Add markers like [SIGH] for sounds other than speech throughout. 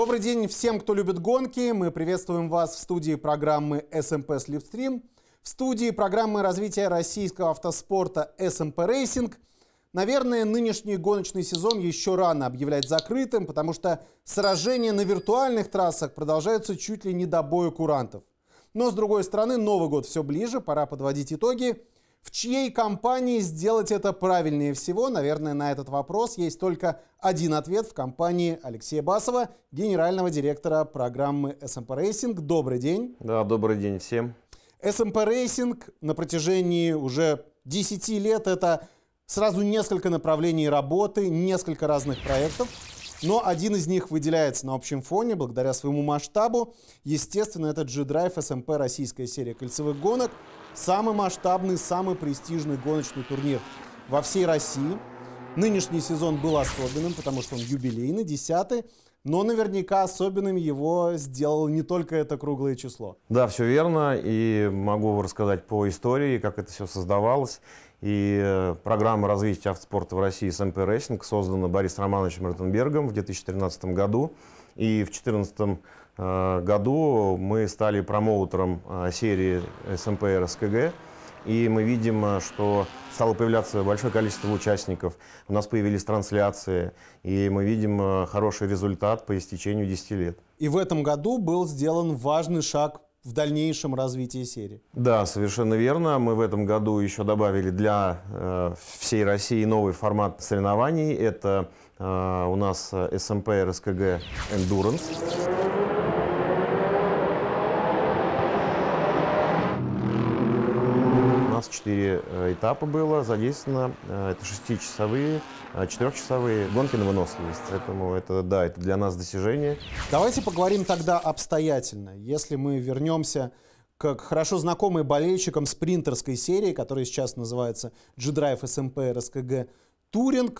Добрый день всем, кто любит гонки. Мы приветствуем вас в студии программы СМП Слепстрим. В студии программы развития российского автоспорта СМП Racing. Наверное, нынешний гоночный сезон еще рано объявлять закрытым, потому что сражения на виртуальных трассах продолжаются чуть ли не до боя курантов. Но, с другой стороны, Новый год все ближе, пора подводить итоги – в чьей компании сделать это правильнее всего? Наверное, на этот вопрос есть только один ответ в компании Алексея Басова, генерального директора программы SMP Racing. Добрый день. Да, добрый день всем. SMP Racing на протяжении уже 10 лет это сразу несколько направлений работы, несколько разных проектов. Но один из них выделяется на общем фоне благодаря своему масштабу. Естественно, это G-Drive SMP российская серия кольцевых гонок. Самый масштабный, самый престижный гоночный турнир во всей России. Нынешний сезон был особенным, потому что он юбилейный, десятый. Но наверняка особенным его сделал не только это круглое число. Да, все верно. И могу рассказать по истории, как это все создавалось. И э, программа развития автоспорта в России СМП Рейсинг создана Борисом Романовичем Ротенбергом в 2013 году. И в 2014 э, году мы стали промоутером э, серии СМП РСКГ. И мы видим, что стало появляться большое количество участников, у нас появились трансляции, и мы видим хороший результат по истечению 10 лет. И в этом году был сделан важный шаг в дальнейшем развитии серии. Да, совершенно верно. Мы в этом году еще добавили для э, всей России новый формат соревнований. Это э, у нас э, СМП РСКГ Endurance. нас э, этапа было задействовано. Э, это шестичасовые э, четырехчасовые гонки на выносливость. Поэтому это, да, это для нас достижение. Давайте поговорим тогда обстоятельно. Если мы вернемся как хорошо знакомый болельщикам спринтерской серии, которая сейчас называется G-Drive SMP РСКГ Touring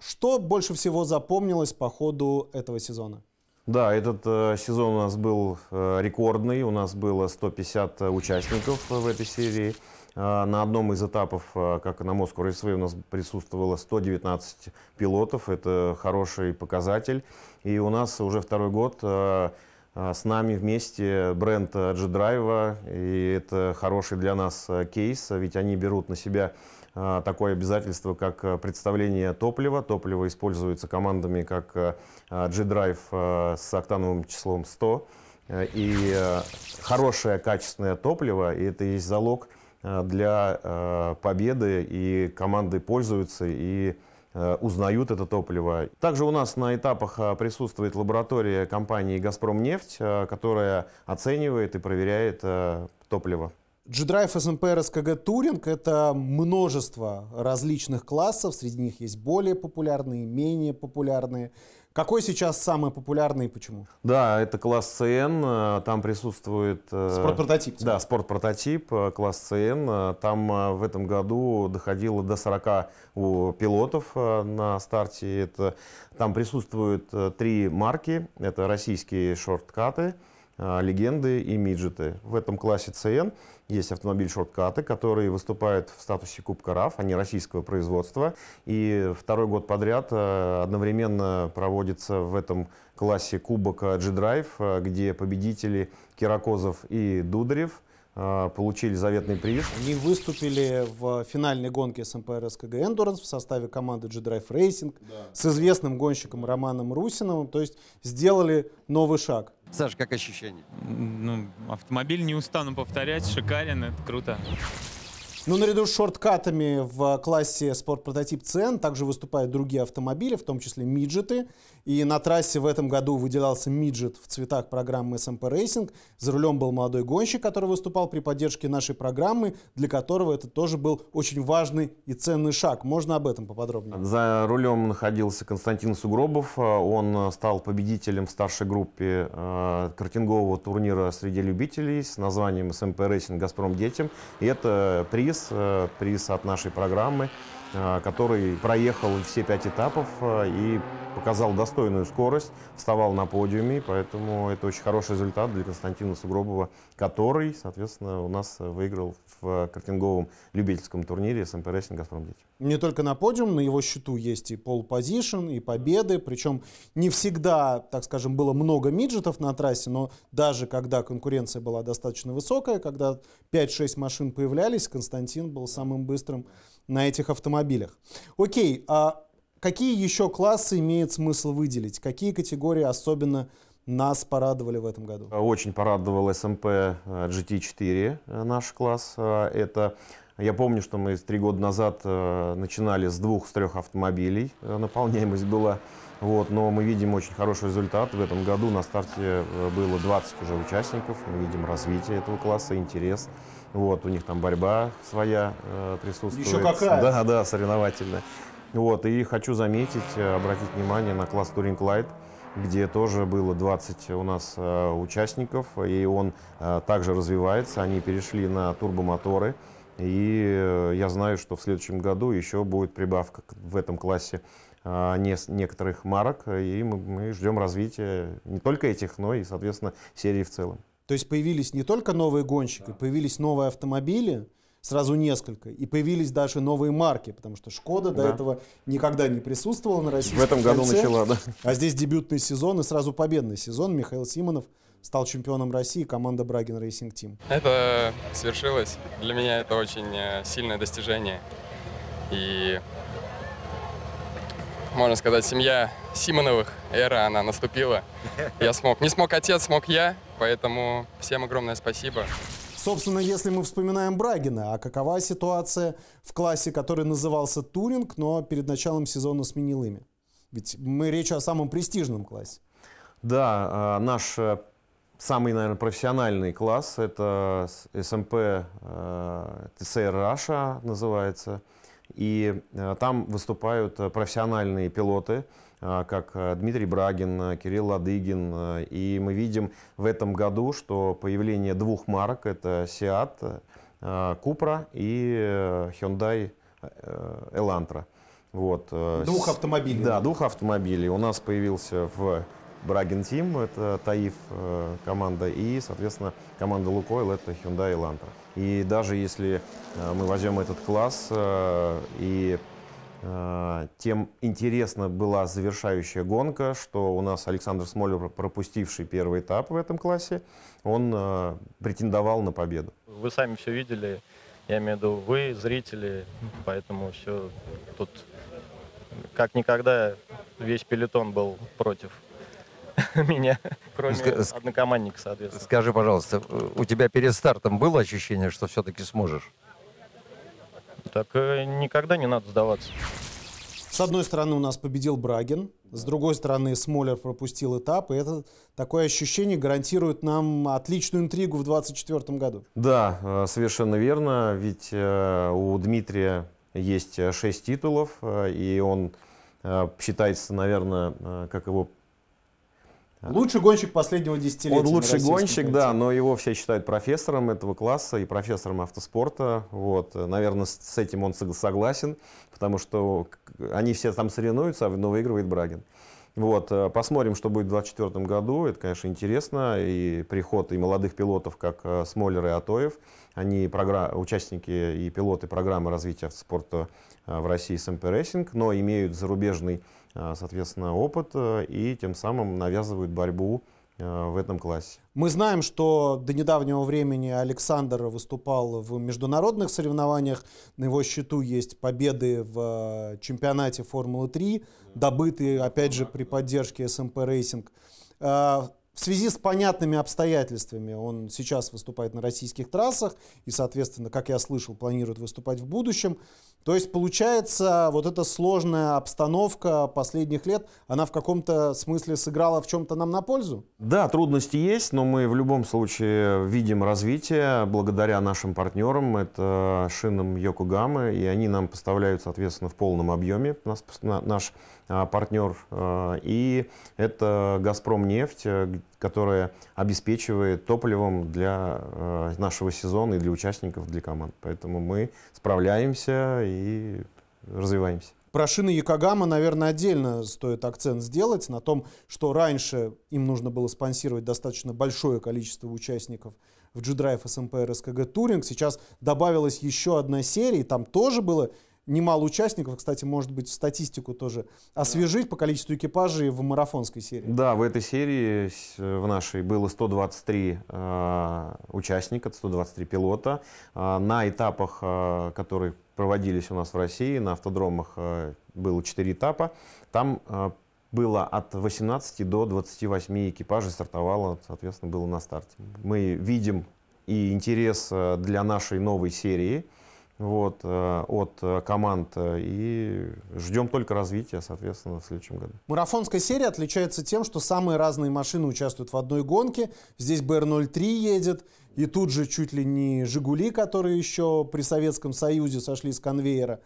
Что больше всего запомнилось по ходу этого сезона? Да, этот э, сезон у нас был э, рекордный. У нас было 150 участников в этой серии. А, на одном из этапов, а, как на Moscow Raceway, у нас присутствовало 119 пилотов. Это хороший показатель. И у нас уже второй год а, с нами вместе бренд G-Drive, и это хороший для нас кейс, ведь они берут на себя такое обязательство, как представление топлива. Топливо используется командами как G-Drive с октановым числом 100, и хорошее качественное топливо, и это есть залог Э, для э, победы, и команды пользуются, и э, узнают это топливо. Также у нас на этапах присутствует лаборатория компании «Газпромнефть», которая оценивает и проверяет топливо. G-Drive SMP РСКГ Туринг – это множество различных классов, среди них есть более популярные, менее популярные. Какой сейчас самый популярный и почему? Да, это класс CN, э, там присутствует... Э, спортпрототип. Да, спортпрототип э, класс CN. Там в этом году доходило до 40 у пилотов на старте. Это, там присутствуют три марки. Это российские шорткаты, легенды и миджеты. В этом классе CN есть автомобиль-шорткаты, которые выступают в статусе Кубка РАФ, они а российского производства. И второй год подряд э, одновременно проводится в этом классе Кубок э, G-Drive, э, где победители Киракозов и Дударев получили заветный приз. Они выступили в финальной гонке СМПРС КГ Endurance в составе команды G-Drive Racing да. с известным гонщиком Романом Русиновым, то есть сделали новый шаг. Саша, как ощущение? Ну, автомобиль не устану повторять, шикарен, это круто. Ну, наряду с шорткатами в классе спортпрототип прототип также выступают другие автомобили, в том числе миджеты. И на трассе в этом году выделялся миджет в цветах программы СМП эм Рейсинг. За рулем был молодой гонщик, который выступал при поддержке нашей программы, для которого это тоже был очень важный и ценный шаг. Можно об этом поподробнее? За рулем находился Константин Сугробов. Э, он э, стал победителем в старшей группе э, картингового турнира среди любителей с названием СМП эм Рейсинг Газпром детям. И это приз приз, э, приз от нашей программы. Э, который проехал все пять этапов э, и показал достойную скорость, вставал на подиуме, поэтому это очень хороший результат для Константина Сугробова, который, соответственно, у нас э, выиграл в картинговом любительском турнире СМП Рейсинг «Газпром Дети». Не только на подиум, на его счету есть и пол-позишн, и победы, причем не всегда, так скажем, было много миджетов на трассе, но даже когда конкуренция была достаточно высокая, когда 5-6 машин появлялись, Константин был самым быстрым на этих автомобилях. Окей, а какие еще классы имеет смысл выделить? Какие категории особенно нас порадовали в этом году? Э, очень порадовал СМП эм GT4 э, э, наш класс. Это я помню, что мы три года назад начинали с двух, с трех автомобилей. Наполняемость была вот, но мы видим очень хороший результат. В этом году на старте э, было 20 уже участников. Мы видим развитие этого класса, интерес. Вот, у них там борьба своя э, присутствует. Еще какая? Да, да, соревновательная. Вот, и хочу заметить, э, обратить внимание на класс Touring Light, где тоже было 20 у нас э, участников, и он э, также развивается. Они перешли на турбомоторы. И э, я знаю, что в следующем году еще будет прибавка в этом классе а, не, некоторых марок, и мы, ждем развития не только этих, но и, соответственно, серии в целом. То есть появились не только новые гонщики, да. появились новые автомобили, сразу несколько, и появились даже новые марки, потому что Шкода да. до этого никогда не присутствовала на России. В этом году кольце, начала, да. А здесь дебютный сезон и сразу победный сезон. Михаил Симонов стал чемпионом России, команда Брагин Рейсинг Тим. Это свершилось. Для меня это очень э, сильное достижение. И можно сказать, семья Симоновых, эра, она наступила. Я смог. Не смог отец, смог я, поэтому всем огромное спасибо. Собственно, если мы вспоминаем Брагина, а какова ситуация в классе, который назывался Туринг, но перед началом сезона сменил имя? Ведь мы речь о самом престижном классе. Да, а, наш э, самый, наверное, профессиональный класс – это СМП эм э, ТСР «Раша» называется – и э, там выступают э, профессиональные пилоты, э, как Дмитрий Брагин, Кирилл Ладыгин. И мы видим в этом году, что появление двух марок, это Seat, Cupra и Hyundai Elantra. Вот. Двух автомобилей. Да, двух автомобилей. У нас появился в Брагин Тим, это Таиф команда, и, соответственно, команда Лукойл, это Hyundai Elantra. И даже если э, мы возьмем этот класс, э, и э, тем интересна была завершающая гонка, что у нас Александр Смолев, пропустивший первый этап в этом классе, он претендовал на победу. Вы сами все видели, я имею в виду вы, зрители, поэтому все тут как никогда весь пелетон был против [LAUGHS] меня кроме Ск... однокомандника, соответственно. Скажи, пожалуйста, у тебя перед стартом было ощущение, что все-таки сможешь? Так э, никогда не надо сдаваться. С одной стороны у нас победил Брагин, с другой стороны Смолер пропустил этап, и это такое ощущение гарантирует нам отличную интригу в 2024 году. Да, э, совершенно верно, ведь э, у Дмитрия есть шесть титулов, и он считается, наверное, как его Лучший гонщик последнего десятилетия. Он лучший гонщик, континенте. да, но его все считают профессором этого класса и профессором автоспорта. Вот, наверное, с этим он согласен, потому что они все там соревнуются, а но выигрывает Брагин. Вот, э, посмотрим, что будет в 2024 году. Это, конечно, интересно. И приход и молодых пилотов, как э, Смоллер и Атоев. Они програ... участники и пилоты программы развития автоспорта э, в России с Рейсинг, но имеют зарубежный Э, соответственно, опыт э, и тем самым навязывают борьбу э, в этом классе. Мы знаем, что до недавнего времени Александр выступал в международных соревнованиях. На его счету есть победы в чемпионате Формулы-3, добытые, опять же, при поддержке СМП Рейсинг. В связи с понятными обстоятельствами он сейчас выступает на российских трассах и, соответственно, как я слышал, планирует выступать в будущем. То есть, получается, вот эта сложная обстановка последних лет, она в каком-то смысле сыграла в чем-то нам на пользу? Да, трудности есть, но мы в любом случае видим развитие благодаря нашим партнерам. Это шинам Йокогамы, и они нам поставляют, соответственно, в полном объеме. Наш а, партнер, а, и это «Газпром нефть», э, которая обеспечивает топливом для э, нашего сезона и для участников, для команд. Поэтому мы справляемся и развиваемся. Про шины Якогама, наверное, отдельно стоит акцент сделать на том, что раньше им нужно было спонсировать достаточно большое количество участников в G-Drive SMP РСКГ Touring. Сейчас добавилась еще одна серия, и там тоже было немало участников. Кстати, может быть, статистику тоже освежить по количеству экипажей в марафонской серии. Да, в этой серии э, в нашей было 123 э, участника, 123 пилота. Э, на этапах, которые проводились у нас в России, на автодромах было 4 этапа. Там было от 18 до 28 экипажей стартовало, соответственно, было на старте. Мы видим и интерес для нашей новой серии – вот, э, от э, команд. Э, и ждем только развития, соответственно, в следующем году. Марафонская серия отличается тем, что самые разные машины участвуют в одной гонке. Здесь БР-03 едет, и тут же чуть ли не «Жигули», которые еще при Советском Союзе сошли с конвейера.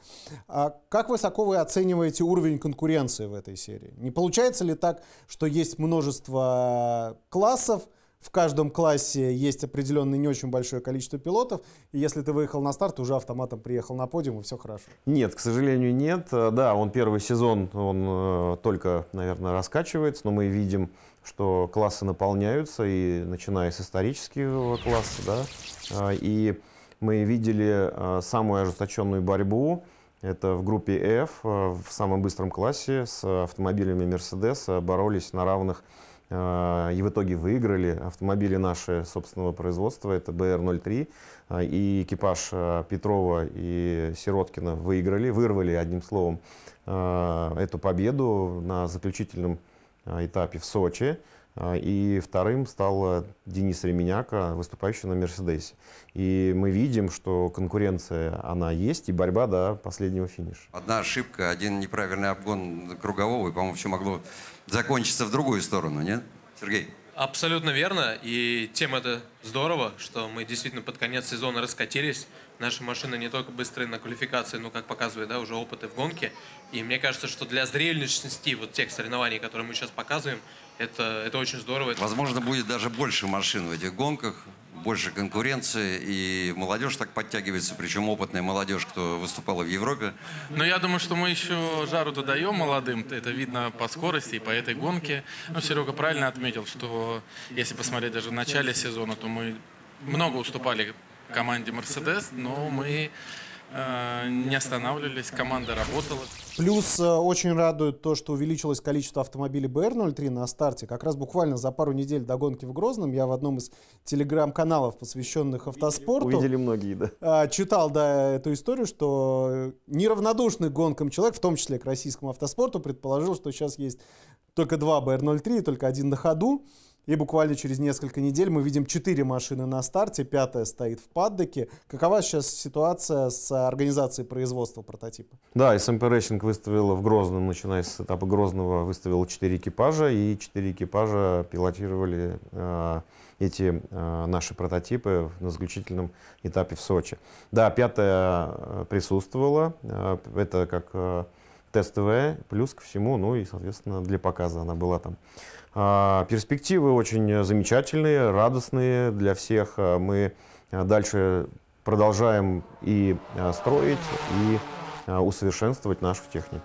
А как высоко вы оцениваете уровень конкуренции в этой серии? Не получается ли так, что есть множество классов, в каждом классе есть определенное не очень большое количество пилотов, и если ты выехал на старт, уже автоматом приехал на подиум, и все хорошо. Нет, к сожалению, нет. Э, да, он первый сезон, он э, только, наверное, раскачивается, но мы видим, что классы наполняются, и начиная с исторического класса, да, э, и мы видели самую ожесточенную борьбу, это в группе F, в самом быстром классе с автомобилями Mercedes боролись на равных а, и в итоге выиграли автомобили наши собственного производства, это БР-03, а, и экипаж а, Петрова и Сироткина выиграли, вырвали, одним словом, эту победу на заключительном этапе в Сочи. И вторым стал Денис Ременяка, выступающий на «Мерседесе». И мы видим, что конкуренция, она есть, и борьба до последнего финиша. Одна ошибка, один неправильный обгон кругового, и, по-моему, все могло закончится в другую сторону, нет, Сергей? Абсолютно верно. И тем это здорово, что мы действительно под конец сезона раскатились. Наши машины не только быстрые на квалификации, но, как показывает, да, уже опыты в гонке. И мне кажется, что для зрелищности вот тех соревнований, которые мы сейчас показываем, это, это очень здорово. Это Возможно, будет даже больше машин в этих гонках больше конкуренции, и молодежь так подтягивается, причем опытная молодежь, кто выступала в Европе. Но ну, я думаю, что мы еще жару додаем молодым, это видно по скорости и по этой гонке. Но ну, Серега правильно отметил, что если посмотреть даже в начале сезона, то мы много уступали команде Мерседес, но мы а, не останавливались, команда работала. Плюс э, очень радует то, что увеличилось количество автомобилей БР-03 на старте. Как раз буквально за пару недель до гонки в Грозном я в одном из телеграм-каналов, посвященных автоспорту... Увидели многие, да. А, читал, да, эту историю, что неравнодушный к гонкам человек, в том числе к российскому автоспорту, предположил, что сейчас есть только два БР-03, только один на ходу. И буквально через несколько недель мы видим 4 машины на старте, пятая стоит в паддеке. Какова сейчас ситуация с организацией производства прототипа? Да, СМП эм Рейсинг выставила в Грозном, начиная с этапа Грозного, выставила 4 экипажа, и 4 экипажа пилотировали э, эти э, наши прототипы на заключительном этапе в Сочи. Да, пятая э, присутствовала, э, это как э, тестовая, плюс ко всему, ну и, соответственно, для показа она была там. А, перспективы очень замечательные, радостные для всех. А, мы а, дальше продолжаем и строить, и усовершенствовать нашу технику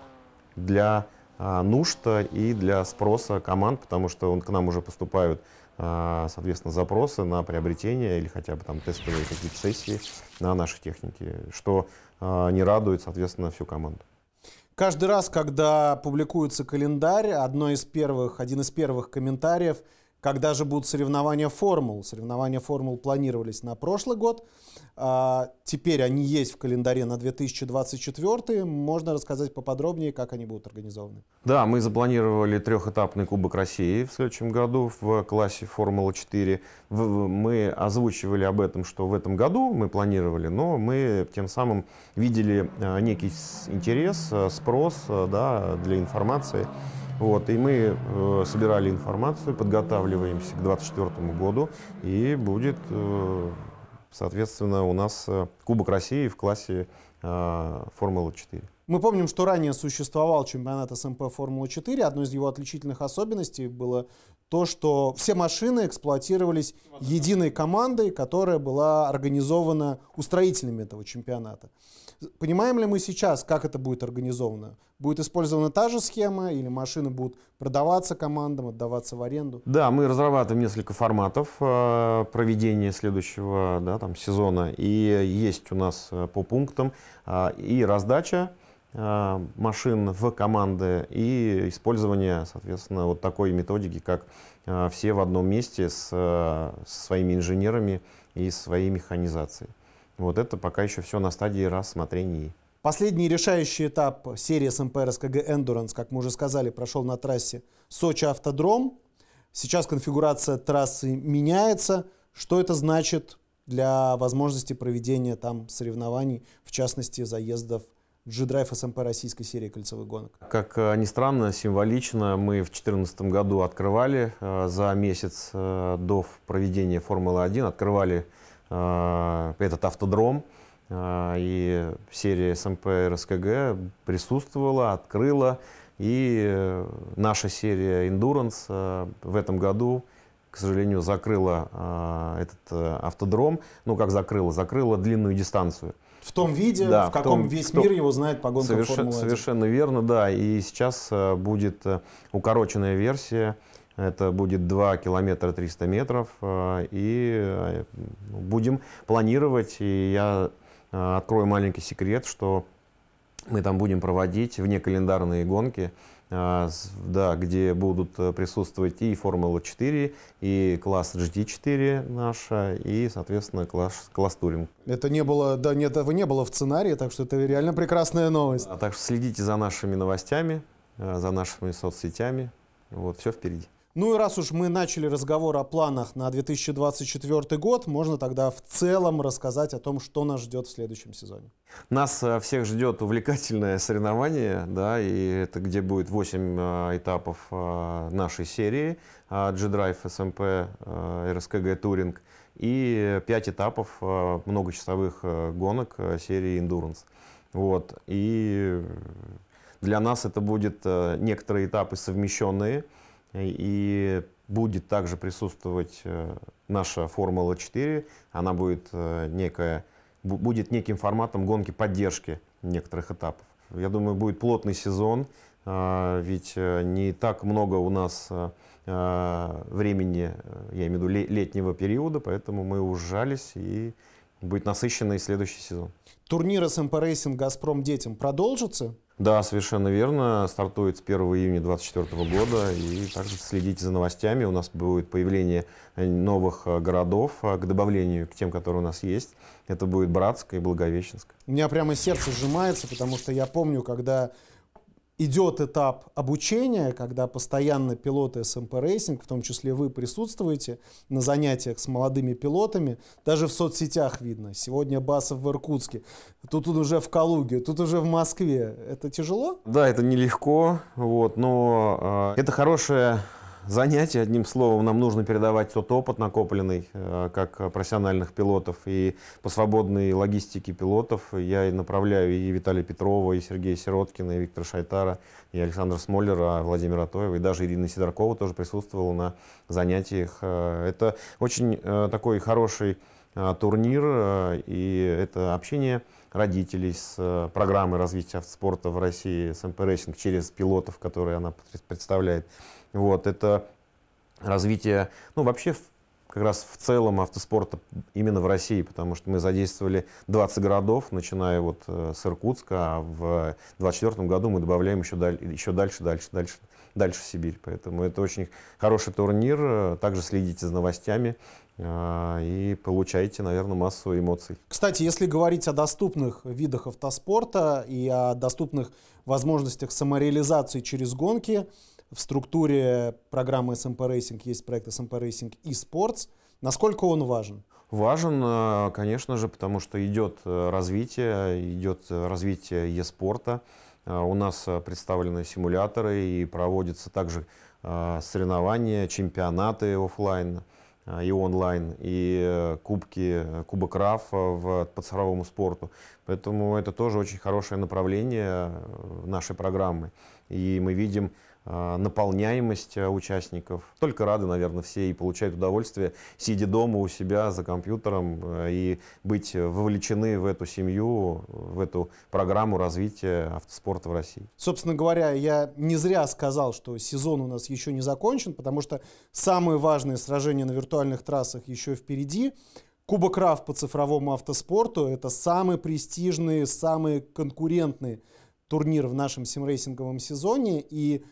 для нужд и для спроса команд, потому что он, к нам уже поступают соответственно, запросы на приобретение или хотя бы там тестовые какие-то сессии на нашей технике, что не радует, соответственно, всю команду. Каждый раз, когда публикуется календарь, одно из первых, один из первых комментариев – когда же будут соревнования формул. Соревнования формул планировались на прошлый год. А, теперь они есть в календаре на 2024. Можно рассказать поподробнее, как они будут организованы? Да, мы запланировали трехэтапный Кубок России в следующем году в классе Формула-4. Мы озвучивали об этом, что в этом году мы планировали, но мы тем самым видели а, некий интерес, а, спрос да, для информации. Вот, и мы э, собирали информацию, подготавливаемся к 2024 году, и будет, э, соответственно, у нас э, Кубок России в классе э, Формула-4. Мы помним, что ранее существовал чемпионат СМП Формула-4. Одной из его отличительных особенностей было то, что все машины эксплуатировались единой командой, которая была организована устроителями этого чемпионата. Понимаем ли мы сейчас, как это будет организовано? Будет использована та же схема или машины будут продаваться командам, отдаваться в аренду? Да, мы разрабатываем несколько форматов э, проведения следующего да, там, сезона. И есть у нас э, по пунктам э, и раздача, Э, машин в команды и использование, соответственно, вот такой методики, как э, все в одном месте с, э, с своими инженерами и своей механизацией. Вот это пока еще все на стадии рассмотрений. Последний решающий этап серии СМП РСКГ Endurance, как мы уже сказали, прошел на трассе Сочи-Автодром. Сейчас конфигурация трассы меняется. Что это значит для возможности проведения там соревнований, в частности, заездов G-Drive SMP российской серии кольцевых гонок? Как э, ни странно, символично, мы в 2014 году открывали э, за месяц э, до проведения Формулы-1, открывали этот автодром, и серия СМП эм РСКГ присутствовала, открыла, и наша серия Endurance в этом году к сожалению, закрыла этот автодром. Ну, как закрыла? Закрыла длинную дистанцию в том виде, да, в каком в том, весь кто... мир его знает по гонкам Соверш... Формулы Совершенно верно, да. И сейчас э, будет э, укороченная версия. Это будет 2 километра 300 метров. Э, и будем планировать. И я открою маленький секрет, что мы там будем проводить вне календарные гонки. А, да, где будут э, присутствовать и Формула-4, и класс GT4 наша, и, соответственно, класс, класс Туринг. Это не было, да, нет, этого не было в сценарии, так что это реально прекрасная новость. А так что следите за нашими новостями, э, за нашими соцсетями. Вот, все впереди. Ну и раз уж мы начали разговор о планах на 2024 год, можно тогда в целом рассказать о том, что нас ждет в следующем сезоне. Нас э, всех ждет увлекательное соревнование, да, и это где будет 8 э, этапов э, нашей серии G-Drive, SMP, РСКГ Touring и 5 этапов многочасовых гонок серии Endurance. Вот. И для нас это будет некоторые этапы совмещенные – и будет также присутствовать э, наша Формула-4. Она будет, э, некая, будет неким форматом гонки поддержки некоторых этапов. Я думаю, будет плотный сезон, а, ведь э, не так много у нас а, времени, я имею в виду летнего периода, поэтому мы ужались и будет насыщенный следующий сезон. Турниры с МП Рейсинг «Газпром» детям продолжатся? Да, совершенно верно. Стартует с 1 июня 2024 года. И также следите за новостями. У нас будет появление э, новых э, городов э, к добавлению к тем, которые у нас есть. Это будет Братск и Благовещенск. У меня прямо сердце сжимается, потому что я помню, когда идет этап обучения, когда постоянно пилоты СМП эм Рейсинг, в том числе вы, присутствуете на занятиях с молодыми пилотами. Даже в соцсетях видно. Сегодня Басов в Иркутске, тут, тут уже в Калуге, тут уже в Москве. Это тяжело? Да, это нелегко. Вот, но э, это хорошая занятие, одним словом. Нам нужно передавать тот опыт накопленный, э, как профессиональных пилотов. И по свободной логистике пилотов я и направляю и Виталия Петрова, и Сергея Сироткина, и Виктора Шайтара, и Александра Смоллера, а Владимира Атоева, и даже Ирина Сидоркова тоже присутствовала на занятиях. Э, это очень э, такой хороший турнир, и это общение родителей с программой развития автоспорта в России, с МП Рейсинг, через пилотов, которые она представляет. Вот, это развитие, ну, вообще, как раз в целом автоспорта именно в России, потому что мы задействовали 20 городов, начиная вот э, с Иркутска, а в 2024 году мы добавляем еще, даль, еще дальше, дальше, дальше, дальше Сибирь. Поэтому это очень хороший турнир. Э, также следите за новостями э, и получаете, наверное, массу эмоций. Кстати, если говорить о доступных видах автоспорта и о доступных возможностях самореализации через гонки, в структуре программы SMP Racing есть проект SMP Racing и Насколько он важен? Важен, э, конечно же, потому что идет э, развитие, идет э, развитие e-спорта. У нас представлены симуляторы и проводятся также соревнования, чемпионаты офлайн и онлайн, и кубки, кубок РАФ в, по цифровому спорту. Поэтому это тоже очень хорошее направление нашей программы. И мы видим а, наполняемость э, участников. Только рады, наверное, все и получают удовольствие, сидя дома у себя за компьютером э, и быть э, вовлечены в эту семью, в эту программу развития автоспорта в России. Собственно говоря, я не зря сказал, что сезон у нас еще не закончен, потому что самые важные сражения на виртуальных трассах еще впереди. Кубок РАФ по цифровому автоспорту – это самый престижный, самый конкурентный турнир в нашем симрейсинговом сезоне. И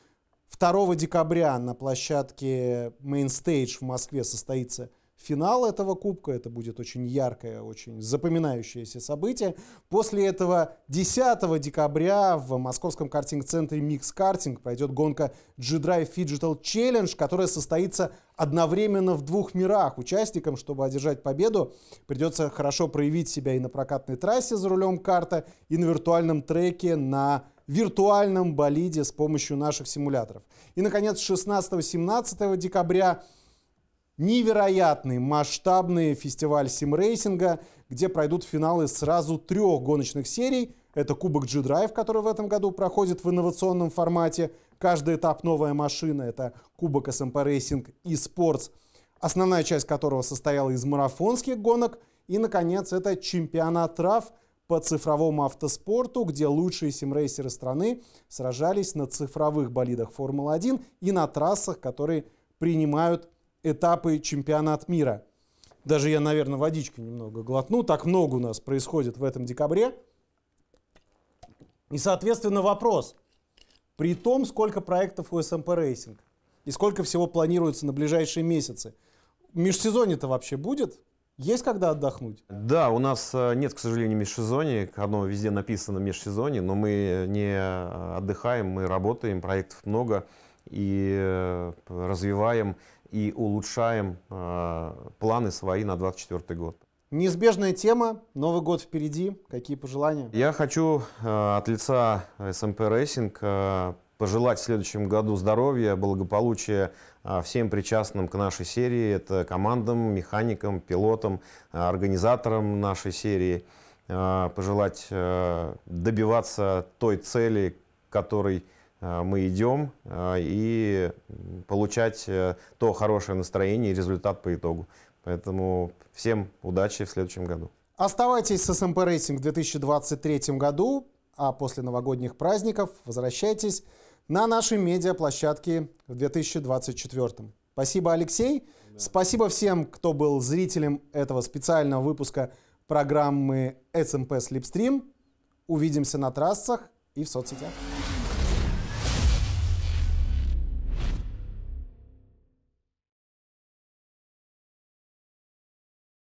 2 декабря на площадке Main Stage в Москве состоится финал этого кубка. Это будет очень яркое, очень запоминающееся событие. После этого 10 декабря в московском картинг-центре Mix Karting пройдет гонка G-Drive Digital Challenge, которая состоится одновременно в двух мирах. Участникам, чтобы одержать победу, придется хорошо проявить себя и на прокатной трассе за рулем карта, и на виртуальном треке на виртуальном болиде с помощью наших симуляторов. И, наконец, 16-17 декабря невероятный масштабный фестиваль симрейсинга, где пройдут финалы сразу трех гоночных серий. Это Кубок G-Drive, который в этом году проходит в инновационном формате. Каждый этап новая машина. Это Кубок SMP Racing и e Sports, основная часть которого состояла из марафонских гонок. И, наконец, это чемпионат трав – по цифровому автоспорту, где лучшие симрейсеры страны сражались на цифровых болидах Формулы-1 и на трассах, которые принимают этапы чемпионат мира. Даже я, наверное, водички немного глотну. Так много у нас происходит в этом декабре. И, соответственно, вопрос. При том, сколько проектов у СМП Рейсинг и сколько всего планируется на ближайшие месяцы. Межсезонье-то вообще будет? Есть когда отдохнуть? Да, у нас э, нет, к сожалению, межсезонья. Оно везде написано межсезонье, но мы не э, отдыхаем, мы работаем, проектов много и э, развиваем и улучшаем планы свои на 2024 год. Неизбежная тема, Новый год впереди, какие пожелания? Я хочу от лица SMP эм Racing пожелать в следующем году здоровья, благополучия а, всем причастным к нашей серии. Это командам, механикам, пилотам, а, организаторам нашей серии. А, пожелать добиваться той цели, к которой мы идем, и получать э, то хорошее настроение и результат по итогу. Поэтому всем удачи в следующем году. Оставайтесь с SMP Racing в 2023 году, а после новогодних праздников возвращайтесь на нашей медиаплощадке в 2024. Спасибо, Алексей. Да. Спасибо всем, кто был зрителем этого специального выпуска программы SMP Slipstream. Увидимся на трассах и в соцсетях.